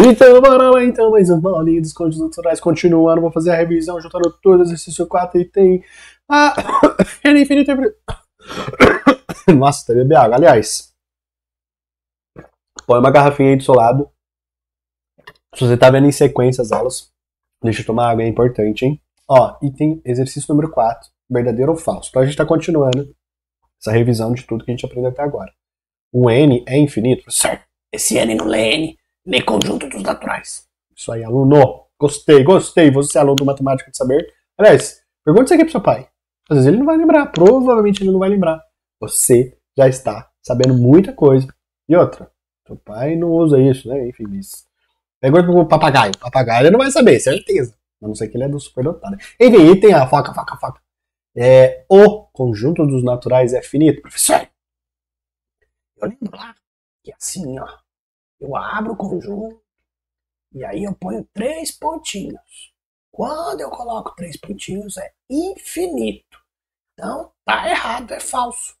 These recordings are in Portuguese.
Então, bora lá, então, mais um bolinho dos contos naturais continuando. Vou fazer a revisão, juntando todo o exercício 4 e tem. a era é infinito. É Nossa, até bebendo água. Aliás, põe uma garrafinha aí do seu lado. Se você tá vendo em sequência as aulas, deixa eu tomar água, é importante, hein? Ó, item exercício número 4, verdadeiro ou falso. Então a gente tá continuando essa revisão de tudo que a gente aprendeu até agora. O N é infinito? Certo. esse N não lê N de conjunto dos naturais. Isso aí, aluno. Gostei, gostei. Você é aluno do Matemática de Saber. Aliás, pergunta isso aqui pro seu pai. Às vezes ele não vai lembrar, provavelmente ele não vai lembrar. Você já está sabendo muita coisa. E outra, seu pai não usa isso, né? Enfim, isso. Pergunta pro papagaio. Papagaio ele não vai saber, certeza. A não ser que ele é do superdotado. Enfim, item A, faca, faca, faca. É, o conjunto dos naturais é finito, professor. Eu lembro lá que é assim, ó, eu abro o conjunto e aí eu ponho três pontinhos. Quando eu coloco três pontinhos é infinito. Então, tá errado, é falso.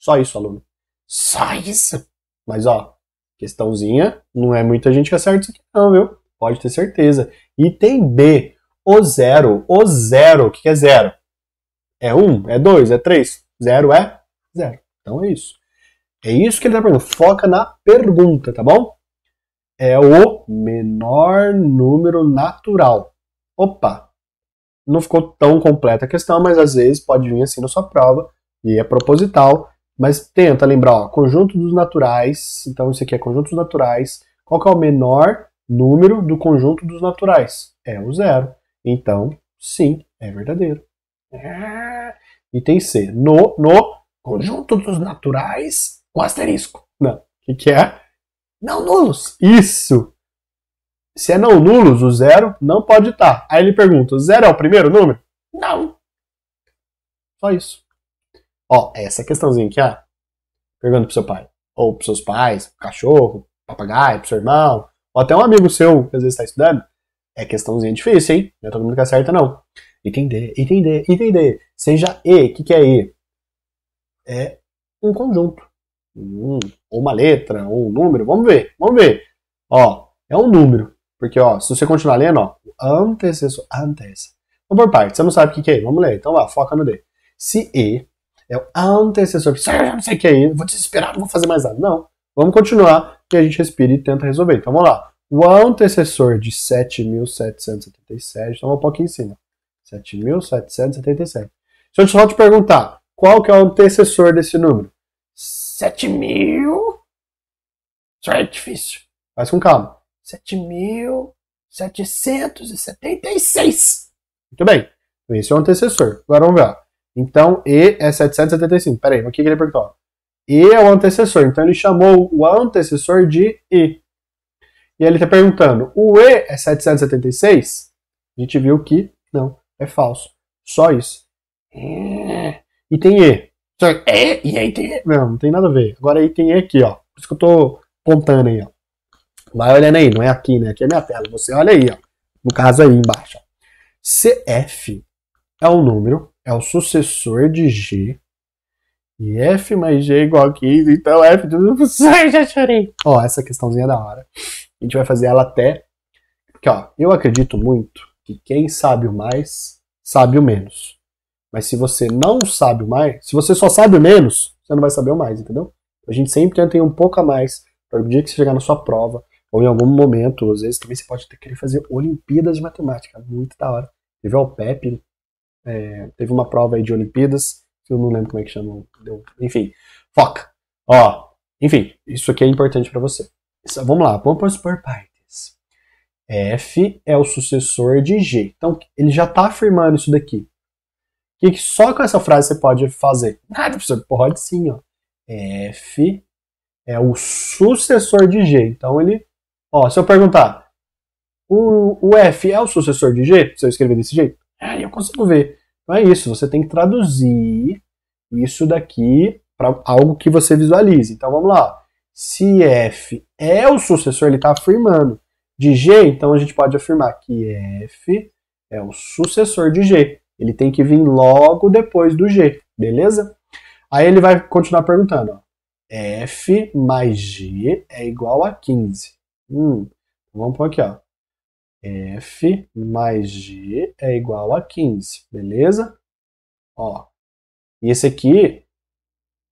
Só isso, aluno. Só isso. Mas ó, questãozinha, não é muita gente que acerta isso aqui não, viu? Pode ter certeza. Item B, o zero. O zero, o que é zero? É um? É dois? É três? Zero é zero. Então é isso. É isso que ele está perguntando. Foca na pergunta, tá bom? É o menor número natural. Opa! Não ficou tão completa a questão, mas às vezes pode vir assim na sua prova, e é proposital. Mas tenta lembrar, ó, conjunto dos naturais. Então isso aqui é conjunto dos naturais. Qual que é o menor número do conjunto dos naturais? É o zero. Então, sim, é verdadeiro. É... Item C. No, no conjunto dos naturais, com asterisco. Não. O que, que é? Não nulos. Isso. Se é não nulos, o zero não pode estar. Aí ele pergunta: zero é o primeiro número? Não. Só isso. Ó, essa questãozinha aqui, ó. Pergunta pro seu pai. Ou pros seus pais, pro cachorro, papagaio, pro seu irmão. Ou até um amigo seu que às vezes tá estudando. É questãozinha difícil, hein? Não é todo mundo que acerta, não. entender entender entender Seja E, o que, que é E? É um conjunto um, uma letra, ou um número, vamos ver, vamos ver. Ó, é um número, porque ó, se você continuar lendo, ó, antecessor, antes. Vamos então, por partes, você não sabe o que, que é, vamos ler, então lá, foca no D. Se E é o antecessor, não sei o que é, vou desesperar, não vou fazer mais nada. Não, vamos continuar e a gente respira e tenta resolver. Então vamos lá. O antecessor de 7.777, então um pouquinho em cima. 7.777. Se eu só te perguntar, qual que é o antecessor desse número? 7 mil. Só é difícil. Mas com calma. 7.776. Muito bem. Então, esse é o antecessor. Agora vamos ver. Então, E é 775. Pera aí, o que, que ele perguntou? E é o antecessor. Então, ele chamou o antecessor de E. E ele está perguntando, o E é 776? A gente viu que não, é falso. Só isso. É. E tem E. Então, é, e aí tem. Não, não tem nada a ver. Agora aí tem aqui, ó. Por isso que eu tô contando aí, ó. Vai olhando aí, não é aqui, né? Aqui é minha tela. Você olha aí, ó. No caso aí embaixo. CF é o número, é o sucessor de G. E F mais G é igual a 15, então F do Ai, já chorei. Ó, essa questãozinha é da hora. A gente vai fazer ela até. Porque, ó, eu acredito muito que quem sabe o mais, sabe o menos. Mas se você não sabe o mais, se você só sabe o menos, você não vai saber o mais, entendeu? A gente sempre tenta ir um pouco a mais para o dia que você chegar na sua prova, ou em algum momento, às vezes também você pode ter, querer fazer Olimpíadas de Matemática, muito da hora. Teve o OPEP, é, teve uma prova aí de Olimpíadas, eu não lembro como é que chama, enfim, foca. Ó, enfim, isso aqui é importante para você. Isso, vamos lá, vamos por partes. F é o sucessor de G. Então, ele já está afirmando isso daqui. O que, que só com essa frase você pode fazer? Nada, ah, professor. Pode sim, ó. F é o sucessor de G. Então ele. Ó, se eu perguntar, o, o F é o sucessor de G? Se eu escrever desse jeito, aí é, eu consigo ver. não é isso, você tem que traduzir isso daqui para algo que você visualize. Então vamos lá. Se F é o sucessor, ele está afirmando. De G, então a gente pode afirmar que F é o sucessor de G. Ele tem que vir logo depois do G, beleza? Aí ele vai continuar perguntando. Ó, F mais G é igual a 15. Hum, então vamos pôr aqui, ó. F mais G é igual a 15, beleza? Ó, e esse aqui,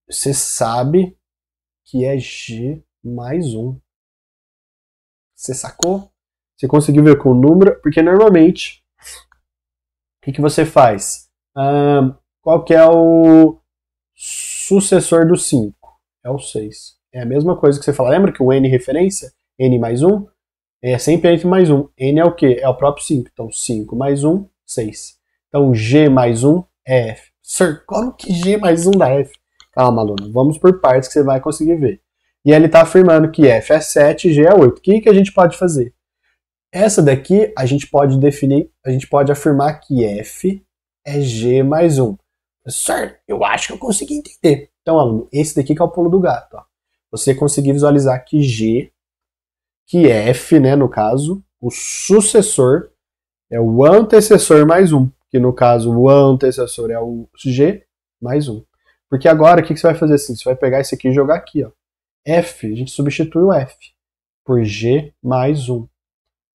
você sabe que é G mais 1. Você sacou? Você conseguiu ver com o número? Porque normalmente o que, que você faz? Ah, qual que é o sucessor do 5? É o 6. É a mesma coisa que você fala. Lembra que o n referência? n mais 1? É sempre n mais 1. n é o quê? É o próprio 5. Então 5 mais 1, 6. Então g mais 1 é f. Sir, como que g mais 1 dá f? Calma, aluno. Vamos por partes que você vai conseguir ver. E ele está afirmando que f é 7 e g é 8. O que, que a gente pode fazer? Essa daqui a gente pode definir, a gente pode afirmar que F é G mais 1. Professor, eu acho que eu consegui entender. Então, aluno, esse daqui que é o pulo do gato. Ó. Você conseguir visualizar que G, que F, né, no caso, o sucessor é o antecessor mais um, que no caso o antecessor é o G mais um. Porque agora o que, que você vai fazer assim? Você vai pegar esse aqui e jogar aqui, ó. F, a gente substitui o F por G mais um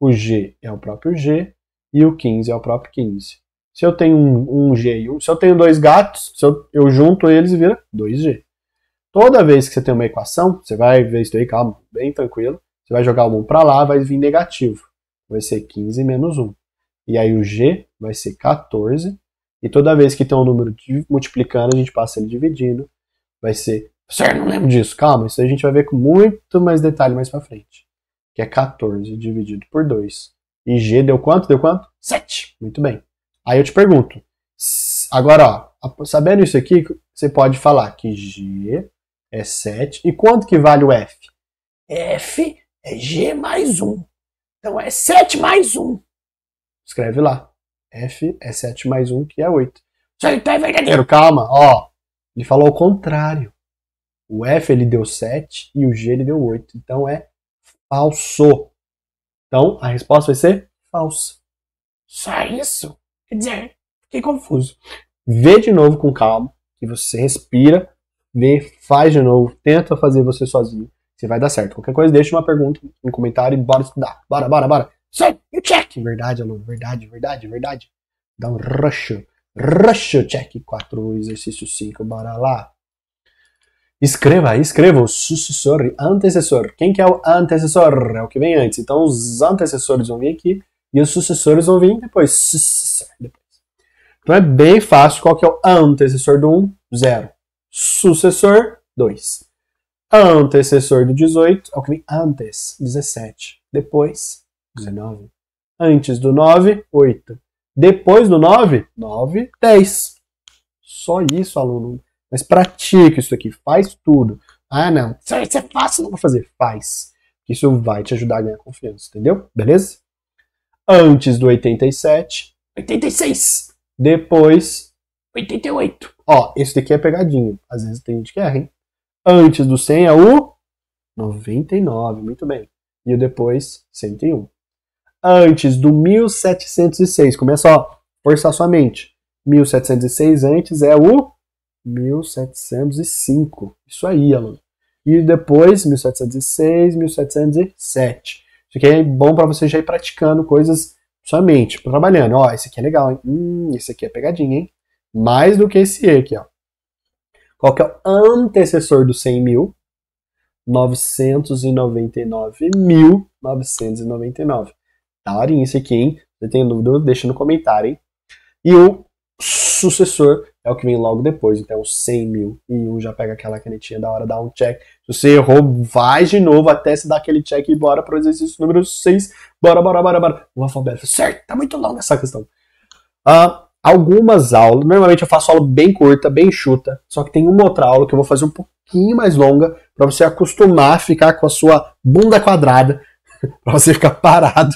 o G é o próprio G e o 15 é o próprio 15. Se eu tenho um, um G e um, se eu tenho dois gatos, se eu, eu junto eles e vira 2G. Toda vez que você tem uma equação, você vai ver isso aí, calma, bem tranquilo, você vai jogar o 1 para lá, vai vir negativo. Vai ser 15 menos 1. E aí o G vai ser 14. E toda vez que tem um número multiplicando, a gente passa ele dividindo. Vai ser. Você não lembro disso, calma, isso a gente vai ver com muito mais detalhe mais para frente que é 14 dividido por 2. E G deu quanto? Deu quanto? 7. Muito bem. Aí eu te pergunto, agora, ó, sabendo isso aqui, você pode falar que G é 7. E quanto que vale o F? F é G mais 1. Então é 7 mais 1. Escreve lá. F é 7 mais 1, que é 8. Isso aí tá verdadeiro. Calma, ó. Ele falou o contrário. O F ele deu 7 e o G ele deu 8. Então é Falso. Então, a resposta vai ser falsa. Só isso? Quer dizer, fiquei confuso. Vê de novo com calma, que você respira, vê, faz de novo, tenta fazer você sozinho. Você vai dar certo. Qualquer coisa, deixa uma pergunta, um comentário e bora estudar. Bora, bora, bora. Sai, o check. Verdade, aluno. Verdade, verdade, verdade. Dá um rush. Rush check. 4, exercício 5. Bora lá. Escreva, escreva o sucessor e antecessor. Quem que é o antecessor? É o que vem antes. Então, os antecessores vão vir aqui e os sucessores vão vir depois. Então, é bem fácil. Qual que é o antecessor do 1? 0. Sucessor, 2. Antecessor do 18 é o que vem antes, 17. Depois, 19. Antes do 9, 8. Depois do 9, 9, 10. Só isso, aluno. Mas pratica isso aqui, faz tudo. Ah, não, isso é fácil, não vou fazer. Faz. Isso vai te ajudar a ganhar confiança, entendeu? Beleza? Antes do 87, 86. Depois, 88. Ó, esse daqui é pegadinho. Às vezes tem gente que erra, hein? Antes do 100 é o 99, muito bem. E depois, 101. Antes do 1706, começa, ó, forçar sua mente. 1706 antes é o 1705. Isso aí, aluno. E depois, 1706, 1707. Isso aqui é bom para você já ir praticando coisas somente, trabalhando. Ó, esse aqui é legal, hein? Hum, esse aqui é pegadinha, hein? Mais do que esse aqui, ó. Qual que é o antecessor do 100 mil? 999.999. Daorinha isso aqui, hein? Se tem dúvida, deixa no comentário, hein? E o sucessor é o que vem logo depois. Então, 100 mil e um já pega aquela canetinha da hora, dá um check. Se você errou, vai de novo até se dar aquele check e bora pro exercício número 6. Bora, bora, bora, bora. O alfabeto, certo? Tá muito longa essa questão. Uh, algumas aulas, normalmente eu faço aula bem curta, bem chuta, só que tem uma outra aula que eu vou fazer um pouquinho mais longa para você acostumar a ficar com a sua bunda quadrada, para você ficar parado.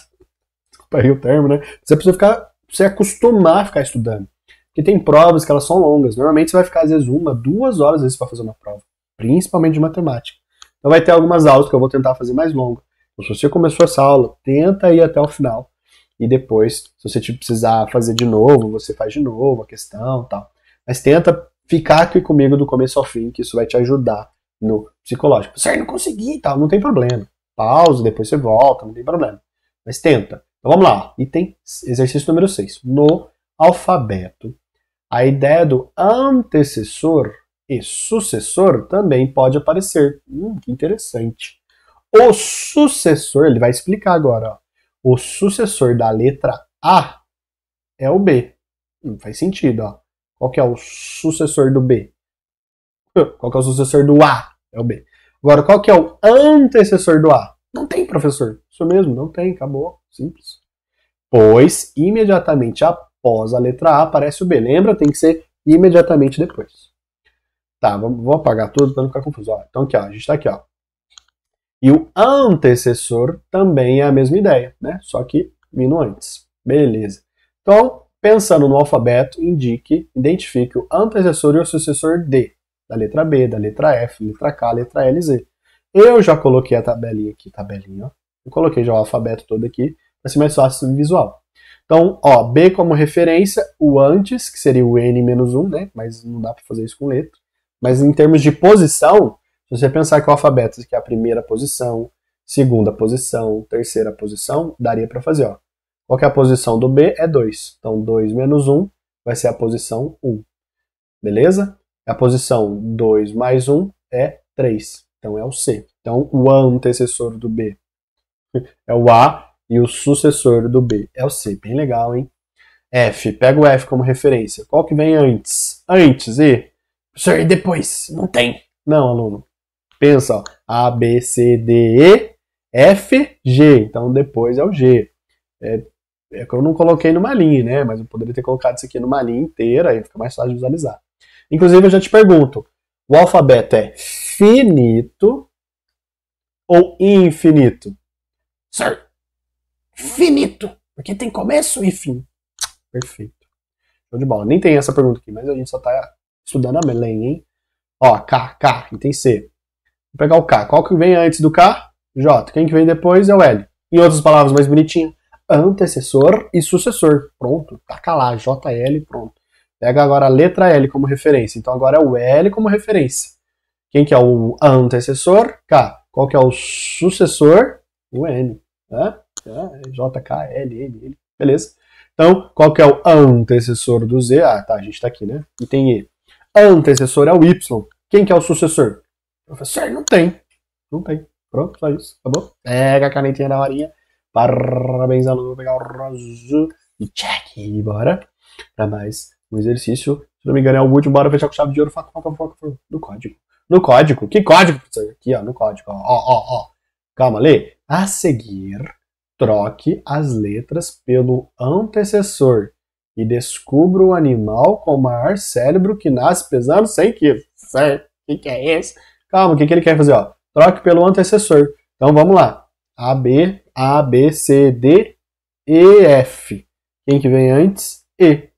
Desculpa aí o termo, né? Você precisa ficar, você acostumar a ficar estudando. Porque tem provas que elas são longas. Normalmente você vai ficar, às vezes, uma, duas horas, às para fazer uma prova. Principalmente de matemática. Então vai ter algumas aulas que eu vou tentar fazer mais longa. Então, se você começou essa aula, tenta ir até o final. E depois, se você precisar fazer de novo, você faz de novo a questão tal. Mas tenta ficar aqui comigo do começo ao fim, que isso vai te ajudar no psicológico. Você não consegui e tal, não tem problema. Pausa, depois você volta, não tem problema. Mas tenta. Então vamos lá. Item, exercício número 6. No alfabeto. A ideia do antecessor e sucessor também pode aparecer. Hum, que interessante. O sucessor, ele vai explicar agora. Ó. O sucessor da letra A é o B. Não faz sentido. Ó. Qual que é o sucessor do B? Qual que é o sucessor do A? É o B. Agora, qual que é o antecessor do A? Não tem, professor. Isso mesmo, não tem, acabou. Simples. Pois, imediatamente a após a letra A aparece o B. Lembra? Tem que ser imediatamente depois. Tá, vamos, vou apagar tudo para não ficar confuso. Ó, então aqui, ó, a gente está aqui, ó. E o antecessor também é a mesma ideia, né? Só que vindo antes. Beleza. Então, pensando no alfabeto, indique, identifique o antecessor e o sucessor D, da letra B, da letra F, letra K, letra L, Z. Eu já coloquei a tabelinha aqui, tabelinha, ó. Eu coloquei já o alfabeto todo aqui, para ser mais fácil visual. Então, ó, B como referência, o antes, que seria o N menos 1, né? Mas não dá para fazer isso com letra. Mas em termos de posição, se você pensar que o alfabeto que é a primeira posição, segunda posição, terceira posição, daria para fazer, ó. Qual que é a posição do B? É 2. Então, 2 menos 1 vai ser a posição 1. Beleza? A posição 2 mais 1 é 3. Então, é o C. Então, o antecessor do B é o A, e o sucessor do B é o C. Bem legal, hein? F. Pega o F como referência. Qual que vem antes? Antes e? Professor, e depois? Não tem. Não, aluno. Pensa, ó. A, B, C, D, E, F, G. Então depois é o G. É, é que eu não coloquei numa linha, né? Mas eu poderia ter colocado isso aqui numa linha inteira, aí fica mais fácil de visualizar. Inclusive, eu já te pergunto: o alfabeto é finito ou infinito? Sir, finito. Porque tem começo e fim. Perfeito. Show de bola. Nem tem essa pergunta aqui, mas a gente só tá estudando a Belém, hein? Ó, K, K, e tem C. Vou pegar o K. Qual que vem antes do K? J. Quem que vem depois é o L. Em outras palavras, mais bonitinho. Antecessor e sucessor. Pronto. Taca tá lá. JL, pronto. Pega agora a letra L como referência. Então agora é o L como referência. Quem que é o antecessor? K. Qual que é o sucessor? O N. Né? JK, L, Beleza? Então, qual que é o antecessor do Z? Ah, tá, a gente tá aqui, né? E tem E. Antecessor é o Y. Quem que é o sucessor? Professor, não tem. Não tem. Pronto, só isso. Acabou? Tá Pega a canetinha da varinha. Parabéns, aluno. Vou pegar o rosa e check. E bora para mais um exercício. Se não me engano, é o último. Bora fechar com chave de ouro. Foco, foco, foco, No código. No código. Que código, professor? Aqui, ó. No código. Ó, ó, ó. Calma, lê. A seguir troque as letras pelo antecessor e descubra o animal com o maior cérebro que nasce pesando 100 quilos. O que, é esse? Calma, o que, que ele quer fazer? Ó? Troque pelo antecessor. Então vamos lá. A, B, A, B, C, D, E, F. Quem que vem antes? E.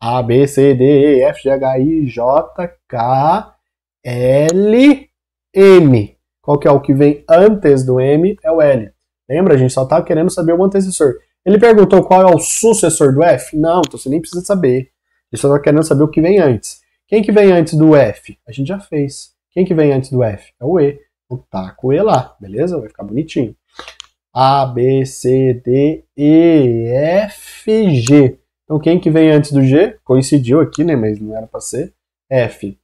A, B, C, D, E, F, G, H, I, J, K, L, M. Qual que é o que vem antes do M? É o L. Lembra? A gente só tá querendo saber o antecessor. Ele perguntou qual é o sucessor do F? Não, então você nem precisa saber. Ele só tá querendo saber o que vem antes. Quem que vem antes do F? A gente já fez. Quem que vem antes do F? É o E. Então taca tá o E lá, beleza? Vai ficar bonitinho. A, B, C, D, E, F, G. Então quem que vem antes do G? Coincidiu aqui, né? Mas não era para ser. F.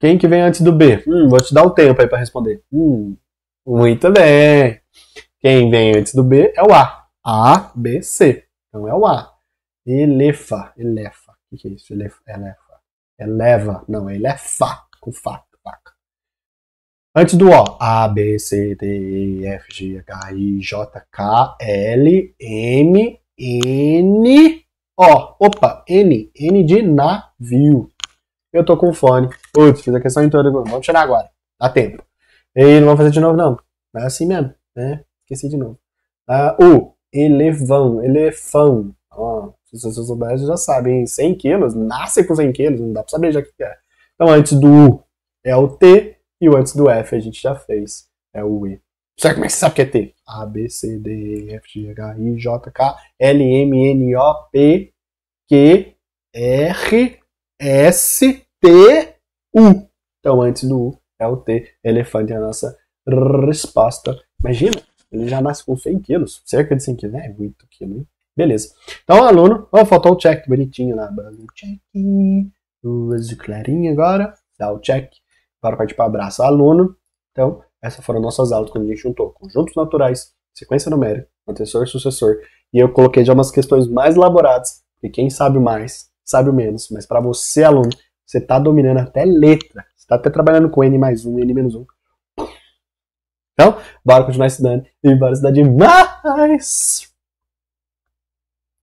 Quem que vem antes do B? Hum, vou te dar o um tempo aí para responder. Hum, muito bem. Quem vem antes do B é o A. A, B, C. Então é o A. Elefa, elefa. O que é isso? Elefa, elefa. Eleva. Não, ele é Fá, com Fá, faca. Antes do O, A, B, C, D, E, F, G, H, I, J, K, L, M, N, O. Opa, N, N de navio. Eu tô com fone. Putz, fiz a questão em toda. Vamos tirar agora. Dá tempo. E não vamos fazer de novo, não. É assim mesmo, né? Esqueci de novo. Uh, o elevão, elefão. Ó, se vocês souberem, já sabem. 100 quilos, nasce com 100 quilos, não dá pra saber já o que é. Então, antes do U é o T e o antes do F a gente já fez. É o I. Será que que você sabe o que é T? A, B, C, D, E, F, G, H, I, J, K, L, M, N, O, P, Q, R, S, T, U. Então, antes do U é o T. Elefante é a nossa resposta. Imagina! Ele já nasce com 100 quilos, cerca de 100 quilos, é Muito quilo, hein? Beleza. Então, o aluno, ó, faltou o check bonitinho lá. Check. Duas de clarinha agora. Dá o check. Para partir para abraço aluno. Então, essas foram nossas aulas quando a gente juntou conjuntos naturais, sequência numérica, antecessor e sucessor. E eu coloquei já umas questões mais elaboradas, E quem sabe mais, sabe menos. Mas para você, aluno, você está dominando até letra. Você está até trabalhando com N mais 1, N menos 1. Então, bora continuar estudando e bora estudar demais!